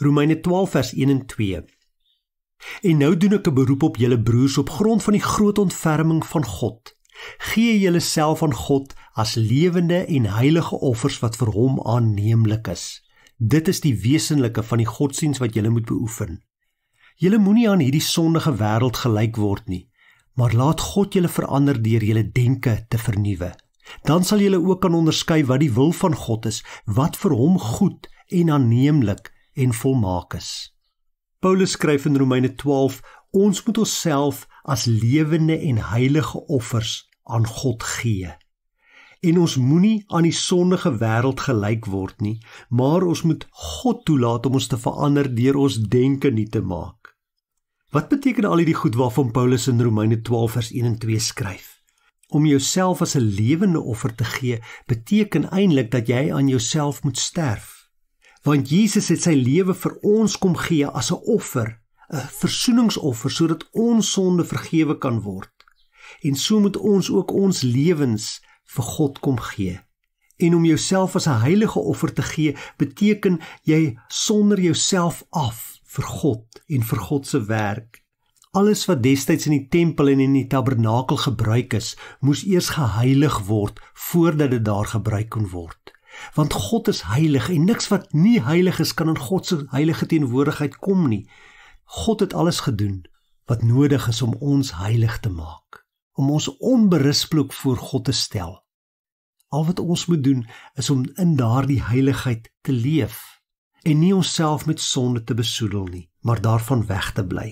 Romeine 12 vers 1 en 2. En nou doen ek 'n beroep op julle broers op grond van die groot ontferming van God. Gee julleself aan God as lewende en heilige offers wat vir hom aanneemlik is. Dit is die wesenlike van die godsdiens wat julle moet beoefen. Julle moenie aan hierdie sondige wêreld gelyk word nie, maar laat God julle verander deur julle denke te vernuwe. Dan sal julle ook kan onderskei wat die wil van God is, wat vir hom goed en aanneemlik en volmaak is. Paulus skryf in Romeine 12: Ons moet onsself as lewende en heilige offers aan God gee. En ons moenie aan die sondige wêreld gelyk word nie, maar ons moet God toelaat om ons te verander deur ons denke nie te maak. Wat beteken al hierdie goed waarvan Paulus in Romeine 12 vers 1 en 2 skryf? Om jouself as 'n lewende offer te gee, beteken eintlik dat jy aan jouself moet sterf want Jesus het sy lewe vir ons kom gee as 'n offer, 'n versoeningsoffer sodat ons sonde vergewe kan word. En so moet ons ook ons lewens vir God kom gee. En om jouself as 'n heilige offer te gee, beteken jy sonder jouself af vir God en vir God se werk. Alles wat destyds in die tempel en in die tabernakel gebruik is, moes eers geheilig word voordat dit daar gebruik kon word want God is heilig en niks wat nie heilig is kan in God se heilige teenwoordigheid kom nie. God het alles gedoen wat nodig is om ons heilig te maak, om ons onberispelik voor God te stel. Al wat ons moet doen is om in daardie heiligheid te leef en nie onsself met sonde te besoedel nie, maar daarvan weg te bly.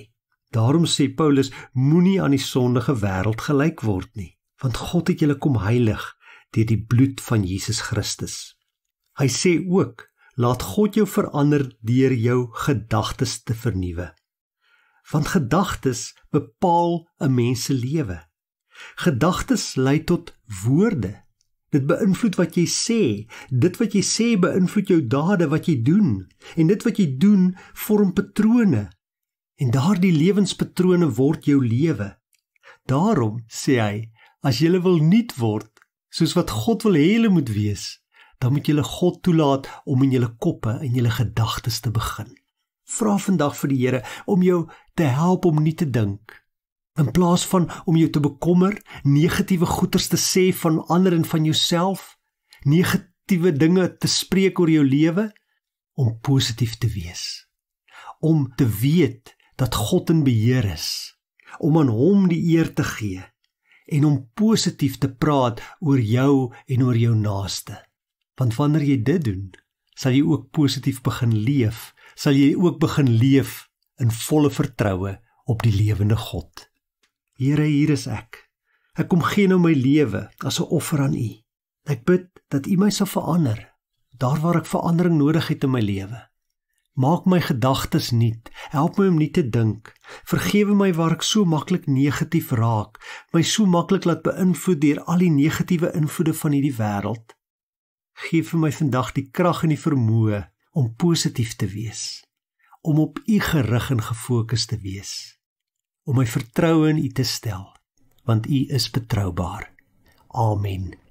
Daarom sê Paulus moenie aan die sondige wêreld gelyk word nie, want God het julle kom heilig deur die bloed van Jesus Christus. Hy sê ook: Laat God jou verander deur jou gedagtes te vernuwe. Want gedagtes bepaal 'n mens se lewe. Gedagtes lei tot woorde. Dit beïnvloed wat jy sê. Dit wat jy sê beïnvloed jou dade wat jy doen en dit wat jy doen vorm patrone. En daardie lewenspatrone word jou lewe. Daarom sê hy, as jy wil nuut word, soos wat God wil hê jy moet wees, dan moet jy God toelaat om in jou koppe en jou gedagtes te begin. Vra vandag vir die Here om jou te help om nie te dink in plaas van om jou te bekommer, negatiewe goeters te sê van ander en van jouself, negatiewe dinge te spreek oor jou lewe om positief te wees. Om te weet dat God in beheer is, om aan hom die eer te gee en om positief te praat oor jou en oor jou naaste. Want wanneer jy dit doen, sal jy ook positief begin leef, sal jy ook begin leef in volle vertroue op die lewende God. Here, hier is ek. Ek kom gee nou my lewe as 'n offer aan U. Ek bid dat U my sal verander, daar waar ek verandering nodig het in my lewe. Maak my gedagtes nuut, help my om nie te dink. Vergewe my waar ek so maklik negatief raak, my so maklik laat beïnvloed deur al die negatiewe invloede van hierdie wêreld. Gee vir my vandag die krag en die vermoë om positief te wees, om op U gerig en gefokus te wees, om my vertroue in U te stel, want U is betroubaar. Amen.